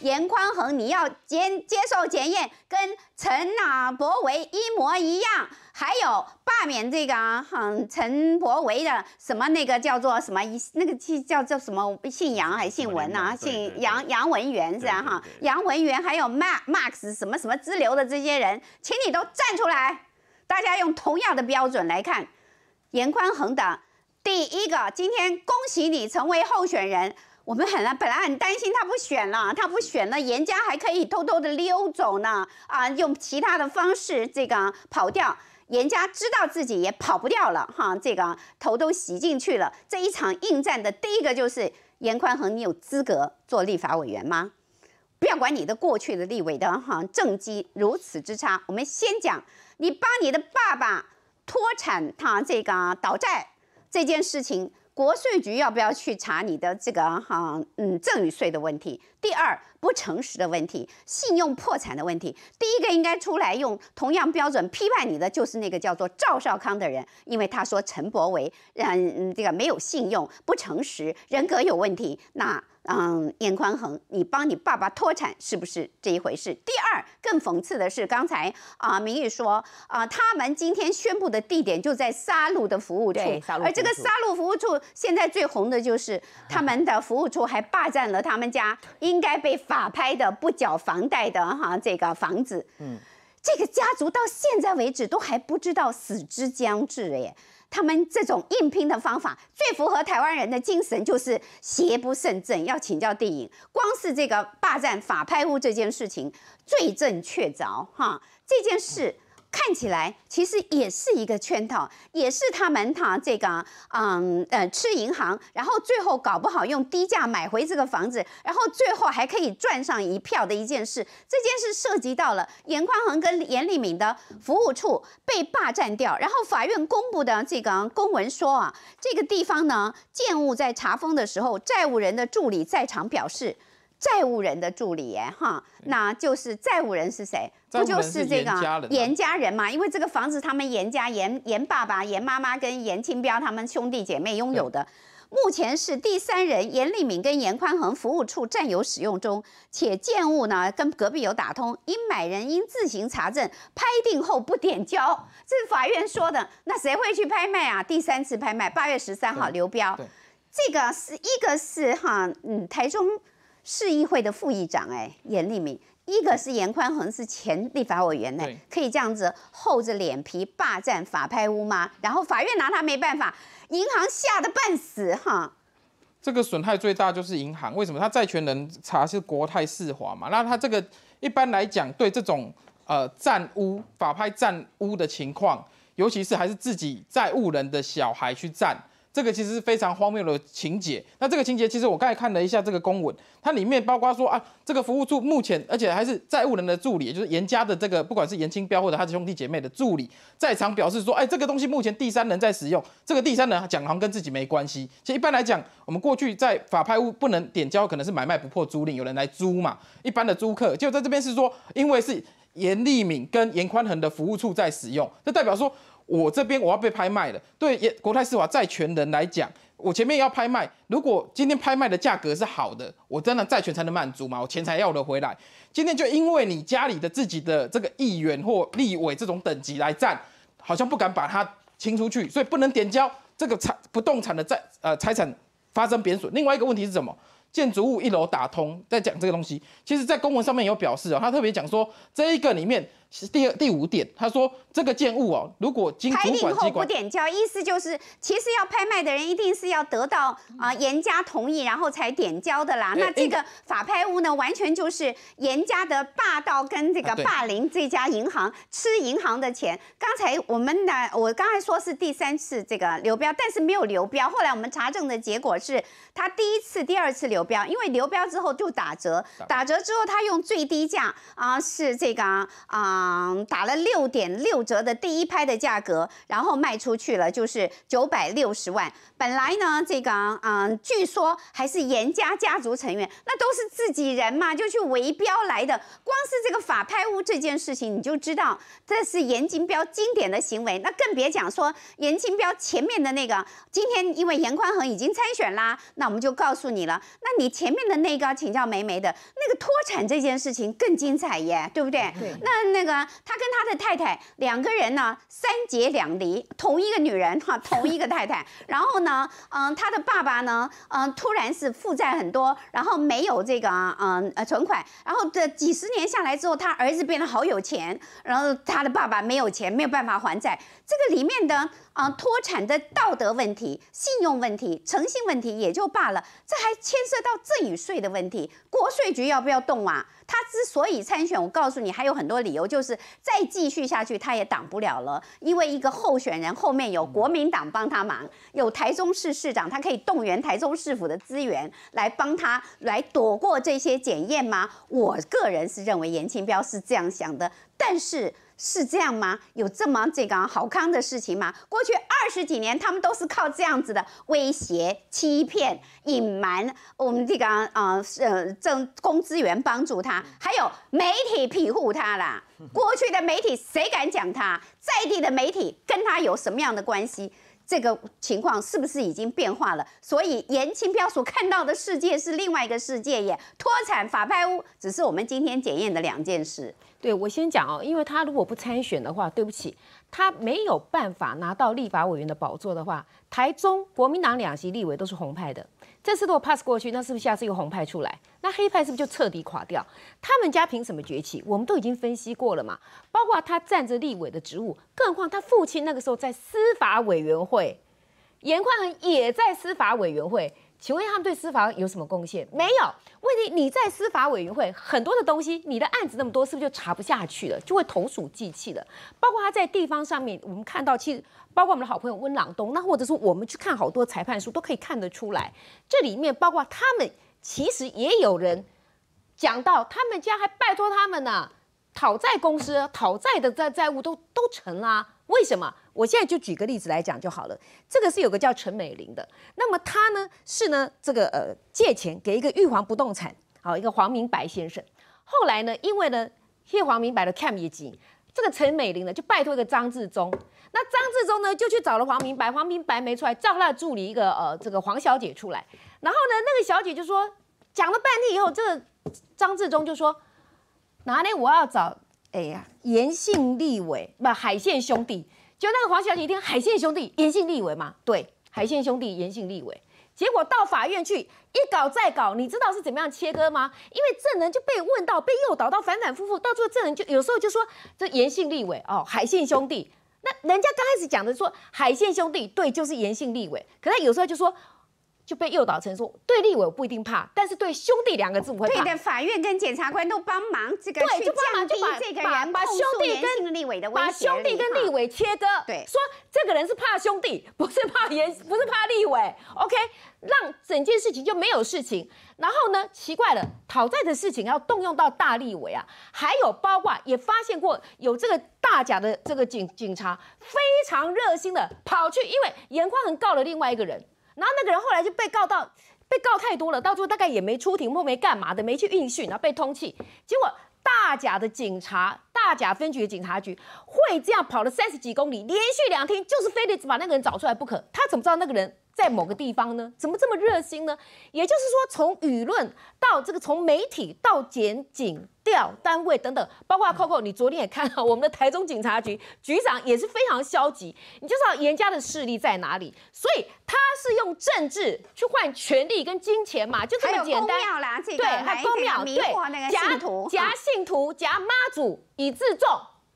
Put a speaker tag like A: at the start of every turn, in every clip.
A: 严宽恒，你要接接受检验，跟陈哪伯维一模一样。还有罢免这个哈陈伯维的什么那个叫做什么？那个叫做什么？姓杨还是姓文啊？姓杨杨文元是吧？哈，杨文元还有骂马克 x 什么什么之流的这些人，请你都站出来，大家用同样的标准来看严宽恒的。第一个，今天恭喜你成为候选人。我们很本来很担心他不选了，他不选了，严家还可以偷偷的溜走呢，啊，用其他的方式这个跑掉。严家知道自己也跑不掉了哈，这个头都洗进去了。这一场硬战的第一个就是严宽恒，你有资格做立法委员吗？不要管你的过去的立委的哈，政绩如此之差，我们先讲你帮你的爸爸脱产他这个倒债这件事情。国税局要不要去查你的这个哈嗯赠与税的问题？第二不诚实的问题，信用破产的问题。第一个应该出来用同样标准批判你的就是那个叫做赵少康的人，因为他说陈伯维嗯这个没有信用、不诚实、人格有问题。那。嗯，眼宽横，你帮你爸爸脱产是不是这一回事？第二，更讽刺的是，刚才啊，明玉说啊，他们今天宣布的地点就在杀戮的服务处，而这个杀戮服务处现在最红的就是他们的服务处还霸占了他们家应该被法拍的不缴房贷的哈这个房子。嗯，这个家族到现在为止都还不知道死之将至哎。他们这种硬拼的方法最符合台湾人的精神，就是邪不胜正。要请教电影，光是这个霸占法拍屋这件事情，罪证确凿哈，这件事。看起来其实也是一个圈套，也是他们他这个嗯呃吃银行，然后最后搞不好用低价买回这个房子，然后最后还可以赚上一票的一件事。这件事涉及到了严宽恒跟严立敏的服务处被霸占掉，然后法院公布的这个公文说啊，这个地方呢，建物在查封的时候，债务人的助理在场表示，债务人的助理耶，哈，那就是债务人是谁？不就是这个严家人嘛？因为这个房子，他们严家严严爸爸、严妈妈跟严清标他们兄弟姐妹拥有的，目前是第三人严立敏跟严宽恒服务处占有使用中，且建物呢跟隔壁有打通，因买人应自行查证，拍定后不点交，这是法院说的。那谁会去拍卖啊？第三次拍卖，八月十三号，刘标。这个是一个是哈，嗯，台中市议会的副议长哎，严立敏。一个是严宽宏，是前立法委员呢，可以这样子厚着脸皮霸占法拍屋吗？然后法院拿他没办法，银行吓得半死哈。
B: 这个损害最大就是银行，为什么？他债权人查是国泰世华嘛，那他这个一般来讲，对这种呃占屋法拍占屋的情况，尤其是还是自己债务人的小孩去占。这个其实是非常荒谬的情节。那这个情节，其实我刚才看了一下这个公文，它里面包括说啊，这个服务处目前，而且还是债务人的助理，就是严家的这个，不管是严清标或者他的兄弟姐妹的助理，在场表示说，哎，这个东西目前第三人在使用，这个第三人蒋行跟自己没关系。其实一般来讲，我们过去在法拍屋不能点交，可能是买卖不破租赁，有人来租嘛，一般的租客。就果在这边是说，因为是严立敏跟严宽恒的服务处在使用，这代表说。我这边我要被拍卖了，对也国泰世华债权人来讲，我前面要拍卖，如果今天拍卖的价格是好的，我真的债权才能满足嘛，我钱才要得回来。今天就因为你家里的自己的这个议员或立委这种等级来站，好像不敢把它清出去，所以不能点交这个产不动产的债呃财产发生贬损。另外一个问题是什么？建筑物一楼打通，在讲这个东西，其实在公文上面有表示哦，他特别讲说这一个里面。是第二第五点，他说这个建物哦，如果经主管机关点交，意思就是其实要拍卖的
A: 人一定是要得到啊严家同意，然后才点交的啦。那这个法拍屋呢，完全就是严家的霸道跟这个霸凌这家银行，吃银行的钱。刚才我们呢，我刚才说是第三次这个流标，但是没有流标。后来我们查证的结果是，他第一次、第二次流标，因为流标之后就打折，打折之后他用最低价啊，是这个啊。嗯，打了六点六折的第一拍的价格，然后卖出去了，就是九百六十万。本来呢，这个嗯，据说还是严家家族成员，那都是自己人嘛，就去围标来的。光是这个法拍屋这件事情，你就知道这是严金标经典的行为，那更别讲说严金标前面的那个。今天因为严宽恒已经参选啦，那我们就告诉你了。那你前面的那个请教梅梅的那个脱产这件事情更精彩耶，对不对？对，那那个。他跟他的太太两个人呢，三结两离，同一个女人哈，同一个太太。然后呢，嗯，他的爸爸呢，嗯，突然是负债很多，然后没有这个嗯呃存款。然后这几十年下来之后，他儿子变得好有钱，然后他的爸爸没有钱，没有办法还债。这个里面的啊，脱产的道德问题、信用问题、诚信问题也就罢了，这还牵涉到赠与税的问题，国税局要不要动啊？他之所以参选，我告诉你还有很多理由，就是再继续下去他也挡不了了。因为一个候选人后面有国民党帮他忙，有台中市市长，他可以动员台中市府的资源来帮他来躲过这些检验吗？我个人是认为严清标是这样想的，但是。是这样吗？有这么这个好康的事情吗？过去二十几年，他们都是靠这样子的威胁、欺骗、隐瞒，我们这个啊呃政公资源帮助他，还有媒体庇护他啦。过去的媒体谁敢讲他？在地的媒体跟他有什么样的关系？这个情况是不是已经变化了？所以严清标所看到的世界是另外一个世界耶，脱产
C: 法拍屋只是我们今天检验的两件事。对我先讲哦，因为他如果不参选的话，对不起。他没有办法拿到立法委员的宝座的话，台中国民党两席立委都是红派的。这次如果 pass 过去，那是不是下次又红派出来？那黑派是不是就彻底垮掉？他们家凭什么崛起？我们都已经分析过了嘛。包括他站着立委的职务，更何况他父亲那个时候在司法委员会，严宽也在司法委员会。请问他们对司法有什么贡献？没有问题。你在司法委员会很多的东西，你的案子那么多，是不是就查不下去了，就会投鼠忌器了？包括他在地方上面，我们看到其实包括我们的好朋友温朗东，那或者说我们去看好多裁判书，都可以看得出来，这里面包括他们其实也有人讲到，他们家还拜托他们呢，讨债公司讨债的债债务都都成啊？为什么？我现在就举个例子来讲就好了。这个是有个叫陈美玲的，那么她呢是呢这个呃借钱给一个玉皇不动产，好一个黄明白先生。后来呢，因为呢谢黄明白的 c a m p a 这个陈美玲呢就拜托一个张志忠，那张志忠呢就去找了黄明白，黄明白没出来，找那助理一个呃这个黄小姐出来，然后呢那个小姐就说讲了半天以后，这个张志忠就说，哪里我要找哎呀严姓立委不海线兄弟。就那个黄小姐，一听海信兄弟严姓立委嘛，对，海信兄弟严姓立委，结果到法院去一搞再搞，你知道是怎么样切割吗？因为证人就被问到，被诱导到反反复复，到最后证人就有时候就说，这严姓立委哦，海信兄弟，那人家刚开始讲的说海线兄弟，对，就是严姓立委，可他有时候就说。就被诱导成说，对立委我不一定怕，但是对兄弟两个字我会怕。对的，
A: 法院跟检察官都帮忙，这个对，就帮忙就把兄弟跟立委的把兄弟跟立
C: 委切割。对，说这个人是怕兄弟，不是怕严，不是怕立委。OK，让整件事情就没有事情。然后呢，奇怪了，讨债的事情要动用到大立委啊，还有包括也发现过有这个大假的这个警警察非常热心的跑去，因为严宽恒告了另外一个人。然后那个人后来就被告到，被告太多了，到最后大概也没出庭，或没干嘛的，没去应讯，然后被通气。结果大甲的警察，大甲分局的警察局会这样跑了三十几公里，连续两天，就是非得把那个人找出来不可。他怎么知道那个人在某个地方呢？怎么这么热心呢？也就是说，从舆论到这个，从媒体到检警。单位等等，包括 Coco，你昨天也看到我们的台中警察局局长也是非常消极。你就道严家的势力在哪里？所以他是用政治去换权力跟金钱嘛，就这么简单。还公庙啦，这个信徒，夹信徒夹妈祖以自重，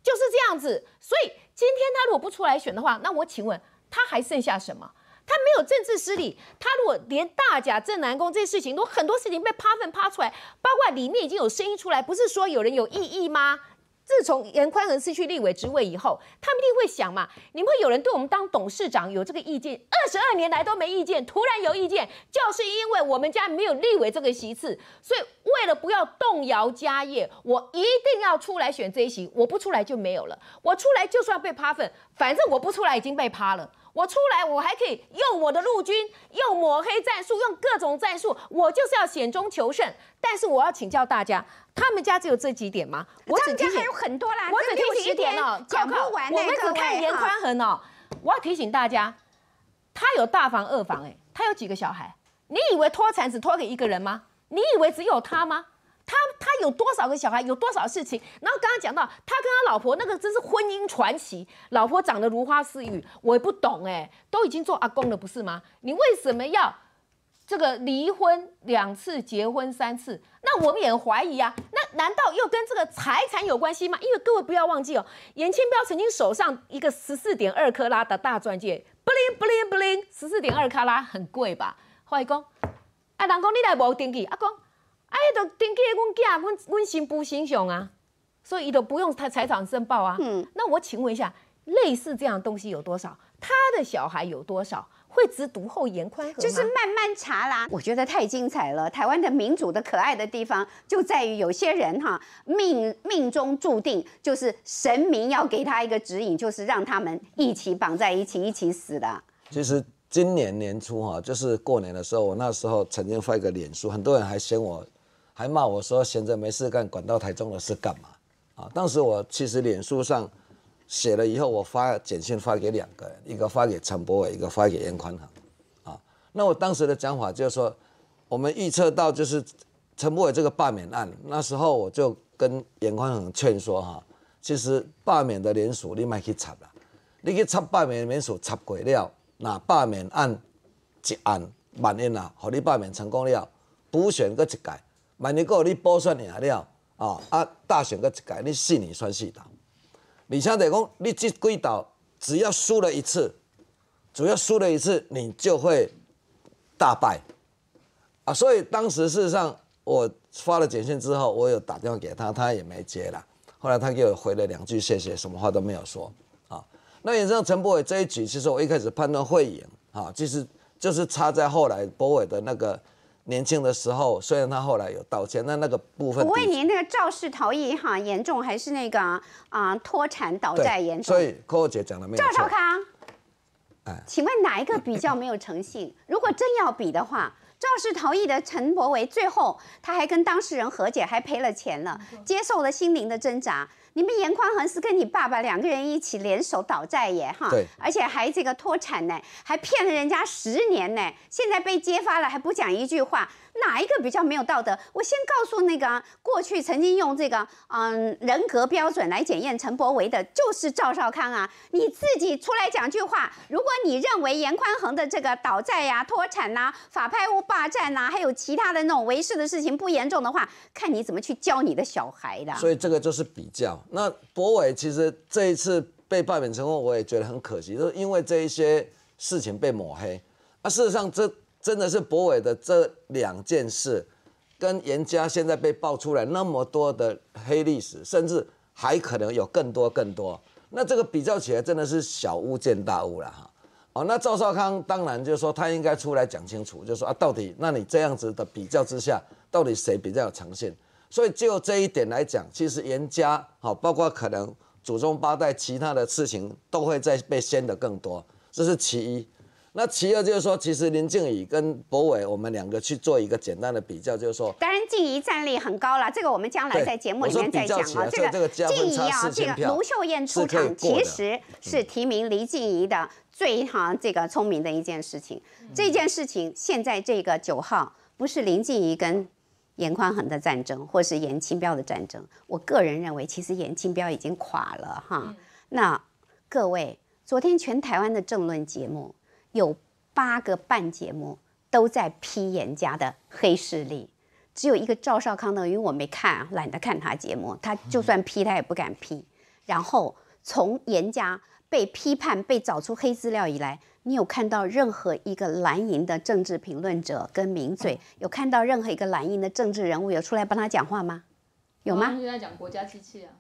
C: 就是这样子。所以今天他如果不出来选的话，那我请问他还剩下什么？他没有政治失礼，他如果连大甲正南宫这些事情，都很多事情被趴粪趴出来，包括里面已经有声音出来，不是说有人有异议吗？自从严宽恒失去立委职位以后，他们一定会想嘛，你们有人对我们当董事长有这个意见，二十二年来都没意见，突然有意见，就是因为我们家没有立委这个席次，所以为了不要动摇家业，我一定要出来选这一席，我不出来就没有了，我出来就算被趴粉，反正我不出来已经被趴了。我出来，我还可以用我的陆军，用抹黑战术，用各种战术，我就是要险中求胜。但是我要请教大家，他们家只有这几点吗？他们家还有很多啦，我只提十点哦，讲不完我们只看严宽恒哦，我要提醒大家，他有大房二房哎，他有几个小孩？你以为脱产只脱给一个人吗？你以为只有他吗？有多少个小孩，有多少事情？然后刚刚讲到他跟他老婆那个真是婚姻传奇，老婆长得如花似玉，我也不懂哎，都已经做阿公了不是吗？你为什么要这个离婚两次，结婚三次？那我们也很怀疑啊。那难道又跟这个财产有关系吗？因为各位不要忘记哦，严清标曾经手上一个十四点二克拉的大钻戒，bling bling bling，十四点二克拉很贵吧？外公，啊，人公你来无登记，阿公。哎，都登记我假，我我信不信上啊？所以都不用他财产申报啊。那我请问一下，类似这样东西有多少？他的小孩有多少？会知读后言宽就是慢
A: 慢查啦。我觉
C: 得太精彩了。台
A: 湾的民主的可爱的地方就在于有些人哈，命命中注定就是神明要给他一个指引，就是让他们一起绑在一起，一起死的。
D: 其实今年年初哈，就是过年的时候，我那时候曾经发一个脸书，很多人还嫌我。还骂我说：“闲着没事干，管到台中的事干嘛？”啊！当时我其实脸书上写了以后，我发简讯发给两个，人，一个发给陈博伟，一个发给严宽恒。啊！那我当时的讲法就是说，我们预测到就是陈博伟这个罢免案，那时候我就跟严宽恒劝说哈，其实罢免的联署你买去插啦，你去插罢免联署插鬼料，那罢免案结案万一呐，和你罢免成功了，补选个一届。万一过你波选赢了啊啊大选个一届你四年选四岛，而且得讲你这几岛只要输了一次，只要输了一次你就会大败啊！所以当时事实上我发了简讯之后，我有打电话给他，他也没接了。后来他给我回了两句谢谢，什么话都没有说啊。那以上陈波伟这一局，其实我一开始判断会赢啊，其实就是差在后来波伟的那个。年轻的时候，虽然他后来有道歉，但那个部分……我问您，
A: 那个肇事逃逸哈严重还是那个啊脱产倒债严重？所以
D: 柯姐讲了没有？赵少
A: 康，哎，请问哪一个比较没有诚信？如果真要比的话。肇事逃逸的陈柏维，最后他还跟当事人和解，还赔了钱了，接受了心灵的挣扎。你们严宽衡是跟你爸爸两个人一起联手倒债耶，哈，而且还这个脱产呢，还骗了人家十年呢，现在被揭发了，还不讲一句话。哪一个比较没有道德？我先告诉那个过去曾经用这个嗯人格标准来检验陈柏维的，就是赵少康啊！你自己出来讲句话，如果你认为严宽恒的这个倒债呀、脱产呐、法拍屋霸占呐，还有其他的那种违事的事情不严重的话，看你怎么去教你的小孩的。所
D: 以这个就是比较。那柏伟其实这一次被罢免成功，我也觉得很可惜，就是因为这一些事情被抹黑。那事实上这。真的是博伟的这两件事，跟严家现在被爆出来那么多的黑历史，甚至还可能有更多更多，那这个比较起来真的是小巫见大巫了哈。哦，那赵少康当然就说他应该出来讲清楚，就说啊，到底那你这样子的比较之下，到底谁比较有诚信？所以就这一点来讲，其实严家哈，包括可能祖宗八代其他的事情，都会再被掀得更多，这是其一。那其二就是说，其实林静怡跟博伟，我们两个去做一个简单的比较，就是说，
A: 当然静怡战力很高了。这个我们将来在节目里面再讲啊。这个静怡啊，这个卢秀燕出场其实是提名林静怡的最哈这个聪明的一件事情。这件事情现在这个九号不是林静怡跟严宽恒的战争，或是严清彪的战争。我个人认为，其实严清彪已经垮了哈。那各位，昨天全台湾的政论节目。有八个半节目都在批严家的黑势力，只有一个赵少康的，因为我没看，懒得看他节目。他就算批，他也不敢批。然后从严家被批判、被找出黑资料以来，你有看到任何一个蓝营的政治评论者跟名嘴，有看到任何一个蓝营的政治人物有出来帮他讲话吗？有吗？他就
E: 在讲国家机器啊。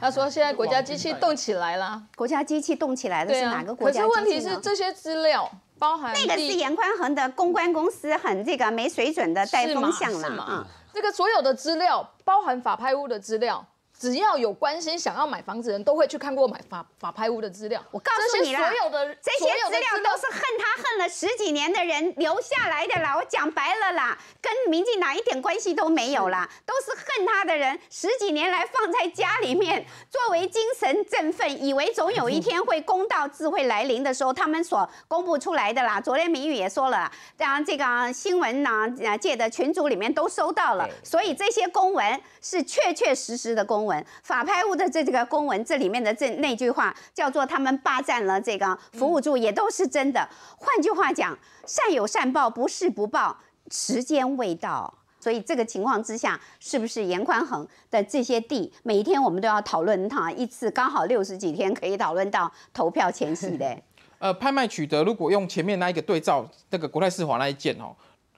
E: 他说：“现在国家机器动起来了，
A: 国家机器动起来的是哪个国家？”可是问题是，这
E: 些资料包含那个是严宽恒的公关公司，很这个没水准的带风向了。啊。这个所有的资料，包含法拍屋的资料。只要有关心想要买房子的人，都会去看过买法法拍屋的资料。我告诉你啦，所有的这些资料都是恨他恨了十几年的人
A: 留下来的啦。我讲白了啦，跟民进党一点关系都没有啦，都是恨他的人十几年来放在家里面作为精神振奋，以为总有一天会公道智慧来临的时候，他们所公布出来的啦。昨天明宇也说了，让这个新闻呢界的群组里面都收到了，所以这些公文是确确实实的公文。文法拍物的这这个公文，这里面的这那句话叫做他们霸占了这个服务处，也都是真的。换句话讲，善有善报，不是不报，时间未到。所以这个情况之下，是不是严宽恒的这些地，每一天我们都要讨论哈，一次刚好六十几天可以讨论到投票前夕的。
B: 呃，拍卖取得，如果用前面那一个对照那个国泰世华那一件哦，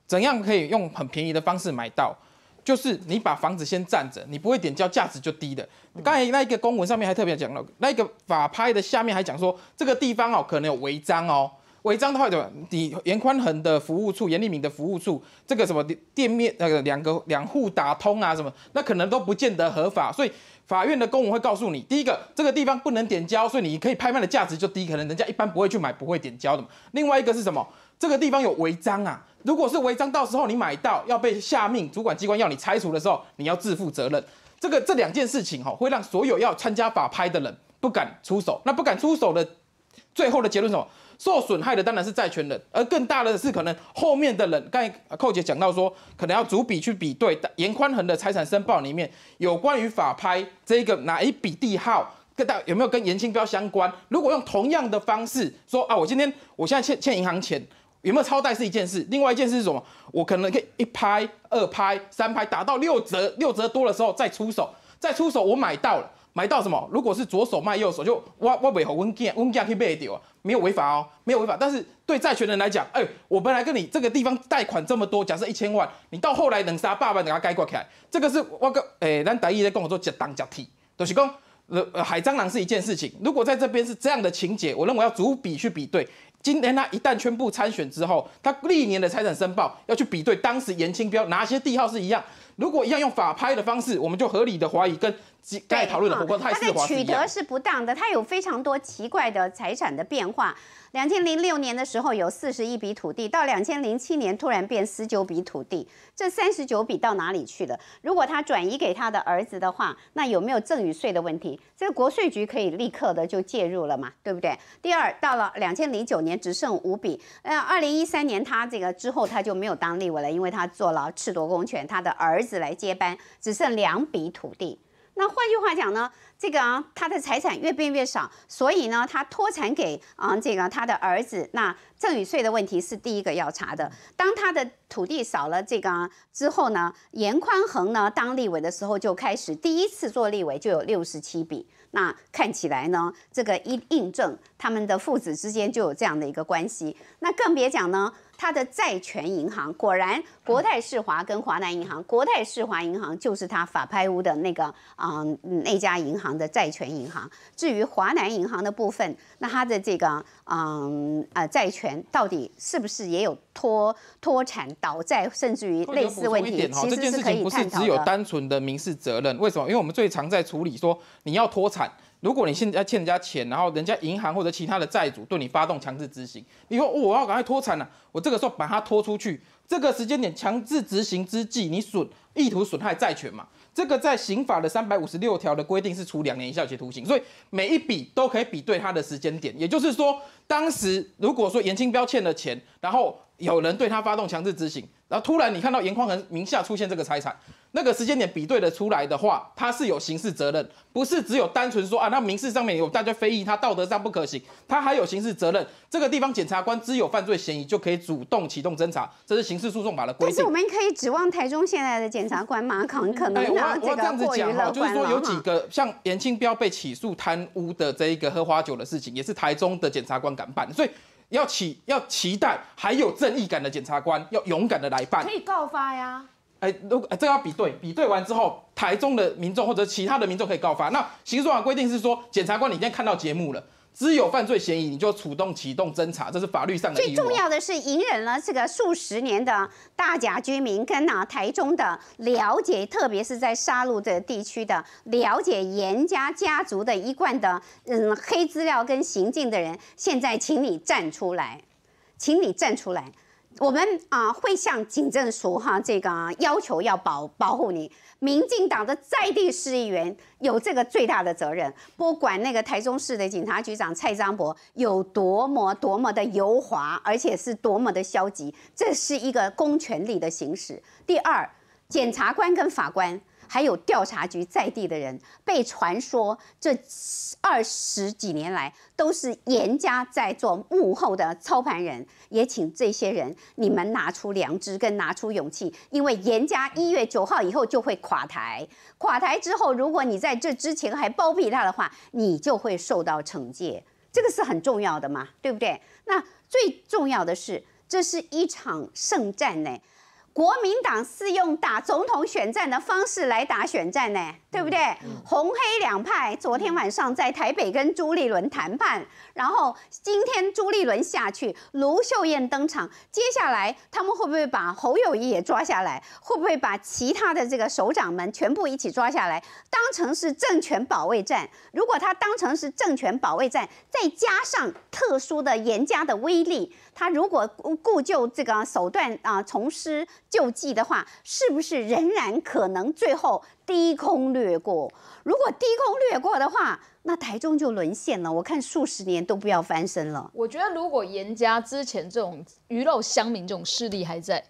B: 怎样可以用很便宜的方式买到？就是你把房子先占着，你不会点交价值就低的。刚才那一个公文上面还特别讲了，那一个法拍的下面还讲说，这个地方哦，可能有违章哦。违章的话，对吧？你严宽恒的服务处、严立明的服务处，这个什么店面，那个两个两户打通啊，什么，那可能都不见得合法。所以法院的公文会告诉你，第一个，这个地方不能点交，所以你可以拍卖的价值就低，可能人家一般不会去买，不会点交的嘛。另外一个是什么？这个地方有违章啊！如果是违章，到时候你买到要被下命，主管机关要你拆除的时候，你要自负责任。这个这两件事情哈，会让所有要参加法拍的人不敢出手。那不敢出手的，最后的结论什么？受损害的当然是债权人，而更大的是可能后面的人。刚才寇姐讲到说，可能要逐笔去比对严宽恒的财产申报里面有关于法拍这个哪一笔地号，跟大有没有跟严清标相关？如果用同样的方式说啊，我今天我现在欠欠银行钱，有没有超贷是一件事，另外一件事是什么？我可能可以一拍、二拍、三拍，打到六折、六折多的时候再出手，再出手我买到了。买到什么？如果是左手卖右手，就挖挖尾喉，温家温家可以掉，丢没有违法哦，没有违法。但是对债权人来讲，哎，我本来跟你这个地方贷款这么多，假设一千万，你到后来能杀八万，人他盖挂起来，这个是我个哎，咱大一在跟我说，脚当脚踢，就是讲海蟑螂是一件事情。如果在这边是这样的情节，我认为要逐笔去比对。今天他一旦宣布参选之后，他历年的财产申报要去比对，当时严清标哪些地号是一样？如果一样用法拍的方式，我们就合理的怀疑跟。该讨论的过关，他的取得是
A: 不当的，他有非常多奇怪的财产的变化。两千零六年的时候有四十一笔土地，到两千零七年突然变十九笔土地，这三十九笔到哪里去了？如果他转移给他的儿子的话，那有没有赠与税的问题？这个国税局可以立刻的就介入了嘛，对不对？第二，到了两千零九年只剩五笔，呃，二零一三年他这个之后他就没有当立委了，因为他坐牢赤夺公权，他的儿子来接班，只剩两笔土地。那换句话讲呢，这个啊，他的财产越变越少，所以呢，他脱产给啊，这个他的儿子。那赠与税的问题是第一个要查的。当他的土地少了这个之后呢，严宽恒呢当立委的时候就开始第一次做立委就有六十七笔。那看起来呢，这个一印证他们的父子之间就有这样的一个关系。那更别讲呢。他的债权银行果然国泰世华跟华南银行，国泰世华银行就是他法拍屋的那个啊那家银行的债权银行。至于华南银行的部分，那他的这个嗯啊债权到底是不是也有拖拖产、倒债，甚至于类似问题？其实可以探讨的。只有单
B: 纯的民事责任，为什么？因为我们最常在处理说你要拖产。如果你现在欠人家钱，然后人家银行或者其他的债主对你发动强制执行，你说我我要赶快拖产了，我这个时候把它拖出去，这个时间点强制执行之际，你损意图损害债权嘛？这个在刑法的三百五十六条的规定是处两年以下有期徒刑，所以每一笔都可以比对它的时间点，也就是说，当时如果说严清标欠了钱，然后有人对他发动强制执行。然后突然你看到严匡衡名下出现这个财产，那个时间点比对的出来的话，他是有刑事责任，不是只有单纯说啊，那民事上面有大家非议，他道德上不可行，他还有刑事责任。这个地方检察官只有犯罪嫌疑就可以主动启动侦查，这是刑事诉讼法的规定。但是我们
A: 可以指望台中现在的检察官马康，可能这个过于乐观了。就是说有几
B: 个像严清标被起诉贪污的这一个喝花酒的事情，也是台中的检察官敢办，所以。要期要期待还有正义感的检察官，要勇敢的来犯，可
C: 以告发呀。
B: 哎，如果这要比对比对完之后，台中的民众或者其他的民众可以告发。那刑事法规定是说，检察官，你今天看到节目了。只有犯罪嫌疑，你就主动启动侦查，这是法律上的。最重要
A: 的是隐忍了这个数十年的大甲居民跟啊台中的了解，特别是在沙鹿的地区的了解严家家族的一贯的嗯黑资料跟行径的人，现在请你站出来，请你站出来，我们啊会向警政署哈这个要求要保保护你。民进党的在地市议员有这个最大的责任，不管那个台中市的警察局长蔡章博有多么多么的油滑，而且是多么的消极，这是一个公权力的行使。第二，检察官跟法官。还有调查局在地的人，被传说这二十几年来都是严家在做幕后的操盘人。也请这些人，你们拿出良知跟拿出勇气，因为严家一月九号以后就会垮台。垮台之后，如果你在这之前还包庇他的话，你就会受到惩戒。这个是很重要的嘛，对不对？那最重要的是，这是一场圣战呢。国民党是用打总统选战的方式来打选战呢，对不对？红黑两派昨天晚上在台北跟朱立伦谈判，然后今天朱立伦下去，卢秀燕登场，接下来他们会不会把侯友谊也抓下来？会不会把其他的这个首长们全部一起抓下来，当成是政权保卫战？如果他当成是政权保卫战，再加上特殊的严加的威力。他如果故旧这个手段啊，从施救济的话，是不是仍然可能最后低空掠过？如果低空掠过的话，那台中就沦陷了。我看数
E: 十年都不
A: 要翻身了。
E: 我觉得如果严家之前这种鱼肉乡民这种势力还在，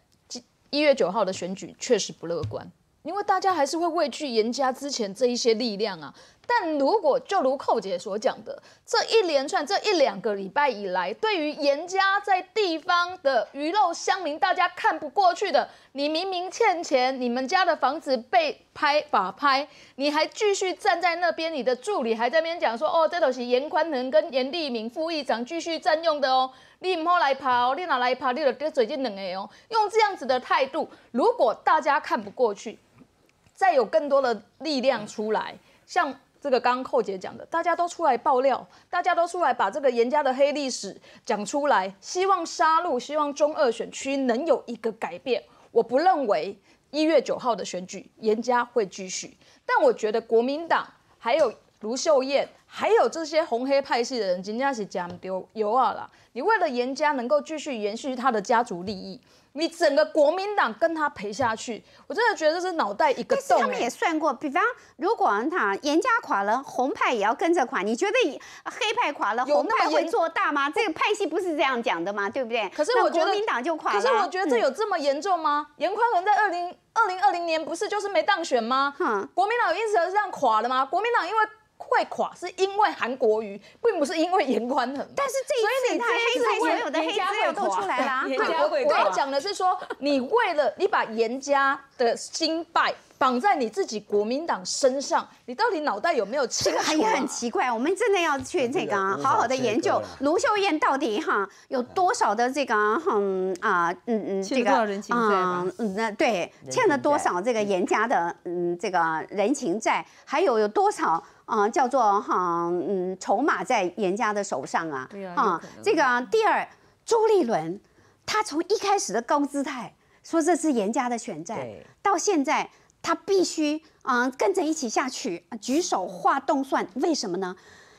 E: 一月九号的选举确实不乐观，因为大家还是会畏惧严家之前这一些力量啊。但如果就如寇姐所讲的，这一连串这一两个礼拜以来，对于严家在地方的鱼肉乡民，大家看不过去的，你明明欠钱，你们家的房子被拍法拍，你还继续站在那边，你的助理还在那边讲说，哦，这都是严宽能跟严立明副议长继续占用的哦，你唔好来拍，你哪来拍，你就得最近两个哦，用这样子的态度，如果大家看不过去，再有更多的力量出来，像。这个刚刚寇姐讲的，大家都出来爆料，大家都出来把这个严家的黑历史讲出来，希望杀戮，希望中二选区能有一个改变。我不认为一月九号的选举严家会继续，但我觉得国民党还有卢秀燕，还有这些红黑派系的人，真正是讲丢油啊了。你为了严家能够继续延续他的家族利益，你整个国民党跟他赔下去，我真的觉得是脑袋一个洞。他们也算
A: 过，比方如果他严家垮了，红派也要跟着垮。你觉得黑派垮
E: 了，红派会做大吗？这个派系不是这样讲的吗？对不对？可是我觉得国民党就
A: 垮了。可是我觉
E: 得这有这么严重吗？严宽仁在二零二零二零年不是就是没当选吗？国民党因此而这样垮了吗？国民党因为。会垮是因为韩国瑜，并不是因为严宽很。但是这一次，他黑背景有的黑家景都出来了。我要讲的是说，你为了你把严家的兴败。绑在你自己国民党身上，你到底脑袋有没有？这个很很奇怪，我们真的要去这个
A: 好好的研究卢秀燕到底哈有多少的这个哈啊嗯嗯这个多少人情债嗯那对欠了多少这个严家的嗯这个人情债？还有有多少啊叫做哈嗯筹码在严家的手上啊？对啊这个第二朱立伦，他从一开始的高姿态说这是严家的选战，到现在。他必须，啊，跟着一起下去，举手画动算，为什么呢？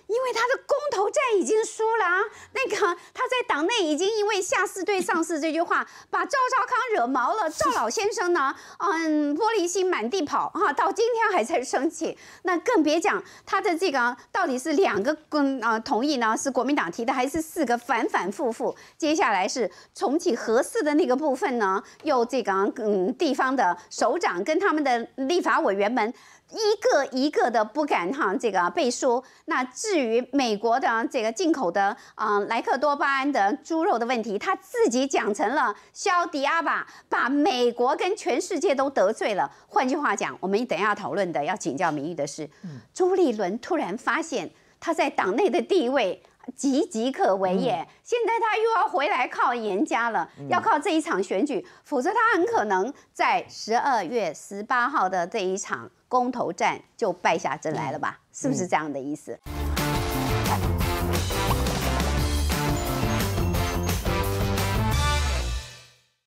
A: 因为他的公投战已经输了，啊，那个他在党内已经因为下四对上四这句话把赵少康惹毛了，赵老先生呢，嗯，玻璃心满地跑哈，到今天还在生气。那更别讲他的这个到底是两个公啊同意呢，是国民党提的还是四个反反复复？接下来是重启核四的那个部分呢，又这个嗯地方的首长跟他们的立法委员们。一个一个的不敢哈，这个背书。那至于美国的这个进口的啊莱克多巴胺的猪肉的问题，他自己讲成了肖迪阿把把美国跟全世界都得罪了。换句话讲，我们等一下讨论的要请教明玉的是，朱立伦突然发现他在党内的地位岌岌可危耶，现在他又要回来靠严家了，要靠这一场选举，否则他很可能在十二月十八号的这一场。公投战就败下阵来了吧？是不是这样的意思？